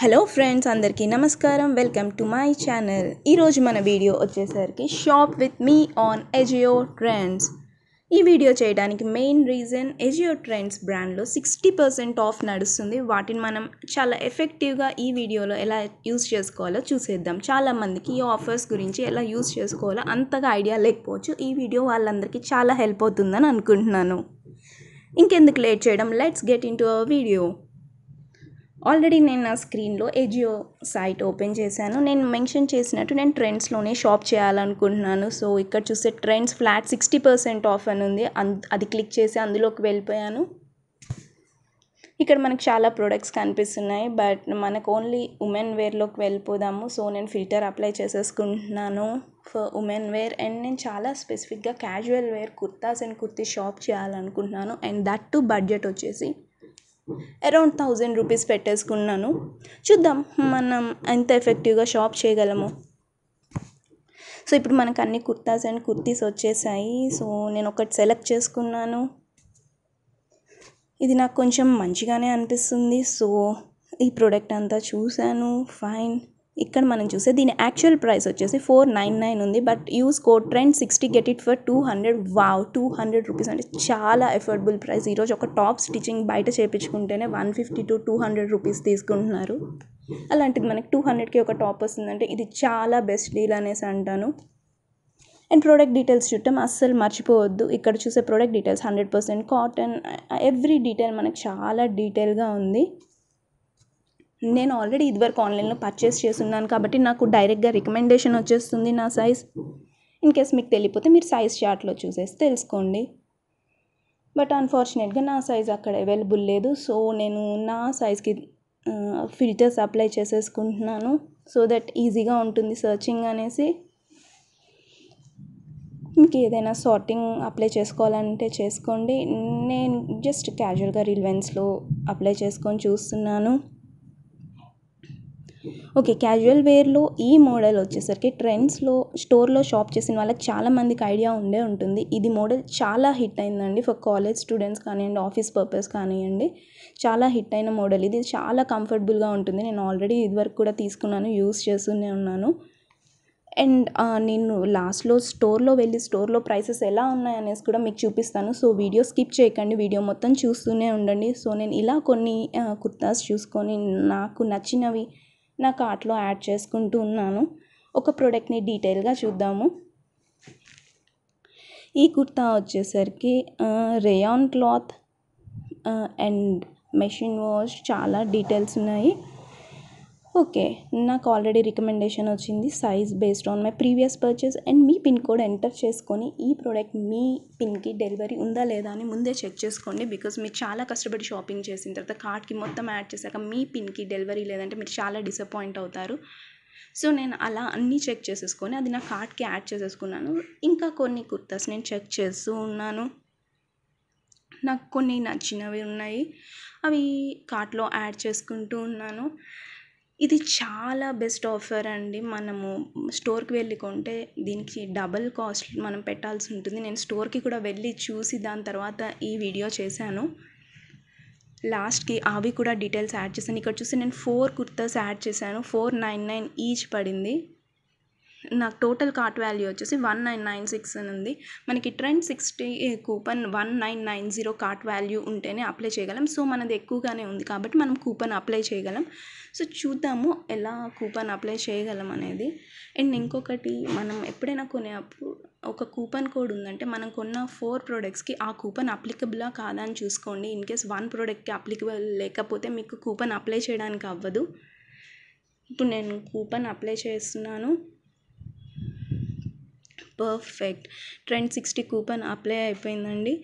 hello friends అందరికీ నమస్కారం welcome to my channel ఈరోజు మన వీడియో వచ్చేసరికి shop with me on Ajio Trends ఈ వీడియో చేయడానికి మెయిన్ రీజన్ ఎజియో ట్రెండ్స్ బ్రాండ్లో సిక్స్టీ పర్సెంట్ ఆఫ్ నడుస్తుంది వాటిని మనం చాలా ఎఫెక్టివ్గా ఈ వీడియోలో ఎలా యూస్ చేసుకోవాలో చూసేద్దాం చాలామందికి ఈ ఆఫర్స్ గురించి ఎలా యూస్ చేసుకోవాలో అంతగా ఐడియా లేకపోవచ్చు ఈ వీడియో వాళ్ళందరికీ చాలా హెల్ప్ అవుతుందని అనుకుంటున్నాను ఇంకెందుకు లేట్ చేయడం let's get into our video already నేను నా స్క్రీన్లో ఏజియో సైట్ ఓపెన్ చేశాను నేను మెన్షన్ చేసినట్టు నేను ట్రెండ్స్లోనే షాప్ చేయాలనుకుంటున్నాను సో ఇక్కడ చూస్తే trends flat sixty percent off అని ఉంది అది క్లిక్ చేసి అందులోకి వెళ్ళిపోయాను ఇక్కడ మనకు చాలా ప్రొడక్ట్స్ కనిపిస్తున్నాయి బట్ మనకు ఓన్లీ ఉమెన్ వేర్లోకి వెళ్ళిపోదాము సో నేను ఫిల్టర్ అప్లై చేసేసుకుంటున్నాను ఫర్ ఉమెన్ వేర్ అండ్ నేను చాలా స్పెసిఫిక్గా casual wear kurtas and kurti shop చేయాలనుకుంటున్నాను అండ్ దట్ టు బడ్జెట్ వచ్చేసి అరౌండ్ థౌజండ్ రూపీస్ పెట్టేసుకున్నాను చూద్దాం మనం ఎంత ఎఫెక్టివ్గా షాప్ చేయగలము సో ఇప్పుడు మనకు అన్ని కుర్తాస్ అండ్ కుర్తీస్ వచ్చేసాయి సో నేను ఒకటి సెలెక్ట్ చేసుకున్నాను ఇది నాకు కొంచెం మంచిగానే అనిపిస్తుంది సో ఈ ప్రోడక్ట్ అంతా చూశాను ఫైన్ ఇక్కడ మనం చూస్తే దీని యాక్చువల్ ప్రైస్ వచ్చేసి ఫోర్ నైన్ నైన్ ఉంది but use code trend sixty get it for two hundred wow two hundred rupees అంటే చాలా ఎఫోర్డబుల్ ప్రైస్ ఈరోజు ఒక టాప్ స్టిచ్చింగ్ బయట చేయించుకుంటేనే one fifty to two hundred rupees తీసుకుంటున్నారు అలాంటిది మనకి టూ హండ్రెడ్కి ఒక టాప్ వస్తుందంటే ఇది చాలా బెస్ట్ డీల్ అనేసి అంటాను అండ్ ప్రోడక్ట్ డీటెయిల్స్ చూడటం అస్సలు మర్చిపోవద్దు ఇక్కడ చూసే product details hundred percent cotton every detail మనకు చాలా డీటెయిల్గా ఉంది నేను ఆల్రెడీ ఇదివరకు ఆన్లైన్లో పర్చేస్ చేసున్నాను కాబట్టి నాకు డైరెక్ట్గా రికమెండేషన్ వచ్చేస్తుంది నా సైజ్ ఇన్ కేస్ మీకు తెలియపోతే మీరు సైజ్ చార్ట్లో చూసేసి తెలుసుకోండి బట్ అన్ఫార్చునేట్గా నా సైజ్ అక్కడ అవైలబుల్ లేదు సో నేను నా సైజ్కి ఫిల్టర్స్ అప్లై చేసేసుకుంటున్నాను సో దట్ ఈజీగా ఉంటుంది సర్చింగ్ అనేసి మీకు ఏదైనా సార్టింగ్ అప్లై చేసుకోవాలంటే చేసుకోండి నేను జస్ట్ క్యాజువల్గా రిలవెన్స్లో అప్లై చేసుకొని చూస్తున్నాను ఓకే క్యాజువల్ వేర్లో ఈ మోడల్ వచ్చేసరికి ట్రెండ్స్లో స్టోర్లో షాప్ చేసిన వాళ్ళకి చాలామందికి ఐడియా ఉండే ఉంటుంది ఇది మోడల్ చాలా హిట్ అయిందండి ఫర్ కాలేజ్ స్టూడెంట్స్ కానివ్వండి ఆఫీస్ పర్పస్ కానివ్వండి చాలా హిట్ అయిన మోడల్ ఇది చాలా కంఫర్టబుల్గా ఉంటుంది నేను ఆల్రెడీ ఇదివరకు కూడా తీసుకున్నాను యూస్ చేస్తూనే ఉన్నాను అండ్ నేను లాస్ట్లో స్టోర్లో వెళ్ళి స్టోర్లో ప్రైసెస్ ఎలా ఉన్నాయనేసి కూడా మీకు చూపిస్తాను సో వీడియో స్కిప్ చేయకండి వీడియో మొత్తం చూస్తూనే ఉండండి సో నేను ఇలా కొన్ని కుర్తాస్ చూసుకొని నాకు నచ్చినవి నా కార్ట్లో యాడ్ చేసుకుంటూ ఉన్నాను ఒక ప్రోడక్ట్ని డీటెయిల్గా చూద్దాము ఈ కుర్తా వచ్చేసరికి rayon cloth and machine wash చాలా డీటెయిల్స్ ఉన్నాయి ఓకే నాకు ఆల్రెడీ రికమెండేషన్ వచ్చింది size based on my previous purchase and మీ పిన్ కోడ్ ఎంటర్ చేసుకొని ఈ ప్రోడక్ట్ మీ పిన్కి డెలివరీ ఉందా లేదా అని ముందే చెక్ చేసుకోండి బికాజ్ మీరు చాలా కష్టపడి షాపింగ్ చేసిన తర్వాత కార్ట్కి మొత్తం యాడ్ చేశాక మీ పిన్కి డెలివరీ లేదంటే మీరు చాలా డిసప్పాయింట్ అవుతారు సో నేను అలా అన్నీ చెక్ చేసేసుకొని అది నా కార్ట్కి యాడ్ చేసేసుకున్నాను ఇంకా కొన్ని కుర్తాస్ నేను చెక్ చేస్తూ ఉన్నాను నాకు కొన్ని నచ్చినవి ఉన్నాయి అవి కార్ట్లో యాడ్ చేసుకుంటూ ఉన్నాను ఇది చాలా బెస్ట్ ఆఫర్ అండి మనము స్టోర్కి వెళ్ళి కొంటే దీనికి డబల్ కాస్ట్ మనం పెట్టాల్సి ఉంటుంది నేను స్టోర్కి కూడా వెళ్ళి చూసి దాని తర్వాత ఈ వీడియో చేశాను లాస్ట్కి అవి కూడా డీటెయిల్స్ యాడ్ చేశాను ఇక్కడ చూసి నేను ఫోర్ కుర్తాస్ యాడ్ చేశాను ఫోర్ నైన్ నైన్ ఈచ్ పడింది నాకు టోటల్ కార్ట్ వాల్యూ వచ్చేసి వన్ నైన్ నైన్ సిక్స్ అని ఉంది మనకి trend sixty coupon one nine nine zero cart value ఉంటేనే అప్లై చేయగలం సో మనది ఎక్కువగానే ఉంది కాబట్టి మనం కూపన్ అప్లై చేయగలం సో చూద్దాము ఎలా కూపన్ అప్లై చేయగలం అనేది అండ్ ఇంకొకటి మనం ఎప్పుడైనా కొనే ఒక కూపన్ కోడ్ ఉందంటే మనం కొన్న ఫోర్ ప్రోడక్ట్స్కి ఆ కూపన్ అప్లికబులా కాదా అని చూసుకోండి ఇన్ కేస్ వన్ ప్రోడక్ట్కి అప్లికబుల్ లేకపోతే మీకు కూపన్ అప్లై చేయడానికి అవ్వదు ఇప్పుడు నేను కూపన్ అప్లై చేస్తున్నాను perfect trend sixty coupon apply అయిపోయిందండి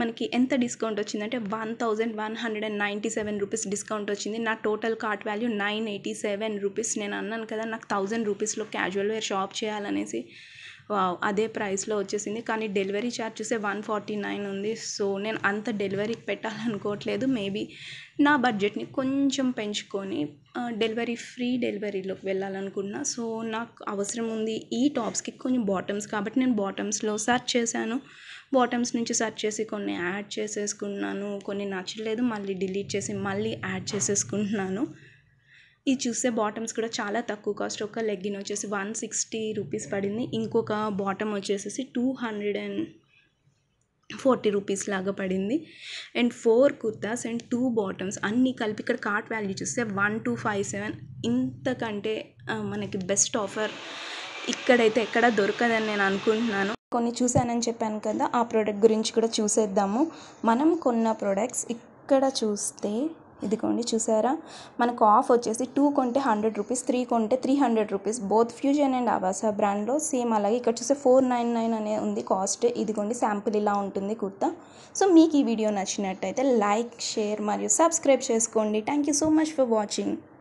మనకి ఎంత డిస్కౌంట్ వచ్చిందంటే one thousand one hundred and ninety seven rupees discount వచ్చింది నా total cart value nine eighty seven rupees నేను అన్నాను కదా నాకు థౌజండ్ రూపీస్లో క్యాజువల్ వేర్ షాప్ చేయాలనేసి వావ్ అదే ప్రైస్లో వచ్చేసింది కానీ డెలివరీ ఛార్జ్ చూస్తే వన్ ఫార్టీ నైన్ ఉంది సో నేను అంత డెలివరీకి పెట్టాలనుకోవట్లేదు మేబీ నా బడ్జెట్ని కొంచెం పెంచుకొని డెలివరీ ఫ్రీ డెలివరీలోకి వెళ్ళాలనుకున్నా సో నాకు అవసరం ఉంది ఈ టాప్స్కి కొన్ని బాటమ్స్ కాబట్టి నేను బాటమ్స్లో సెర్చ్ చేశాను బాటమ్స్ నుంచి సెర్చ్ చేసి కొన్ని యాడ్ చేసేసుకున్నాను కొన్ని నచ్చలేదు మళ్ళీ డిలీట్ చేసి మళ్ళీ యాడ్ చేసేసుకుంటున్నాను ఇది చూసే బాటమ్స్ కూడా చాలా తక్కువ కాస్ట్ ఒక లెగ్గిన్ వచ్చేసి వన్ సిక్స్టీ రూపీస్ పడింది ఇంకొక బాటమ్ వచ్చేసేసి two hundred and forty rupees లాగా పడింది and four kurtas and two bottoms అన్నీ కలిపి ఇక్కడ కార్ట్ వాల్యూ చూస్తే వన్ టూ ఫైవ్ సెవెన్ ఇంతకంటే మనకి బెస్ట్ ఆఫర్ ఇక్కడైతే ఎక్కడ దొరకదని నేను అనుకుంటున్నాను కొన్ని చూశానని చెప్పాను కదా ఆ ప్రోడక్ట్ గురించి కూడా చూసేద్దాము మనం కొన్న ప్రోడక్ట్స్ ఇక్కడ చూస్తే ఇదిగోండి చూసారా మనకు ఆఫ్ వచ్చేసి టూ కొంటే హండ్రెడ్ రూపీస్ త్రీ కొంటే three hundred rupees both Fusion and Avaasa బ్రాండ్లో సేమ్ అలాగే ఇక్కడ చూస్తే ఫోర్ నైన్ నైన్ అనే ఉంది కాస్ట్ ఇదిగోండి శాంపుల్ ఇలా ఉంటుంది కుర్తా సో మీకు ఈ వీడియో నచ్చినట్టయితే లైక్ షేర్ మరియు సబ్స్క్రైబ్ చేసుకోండి thank you so much for watching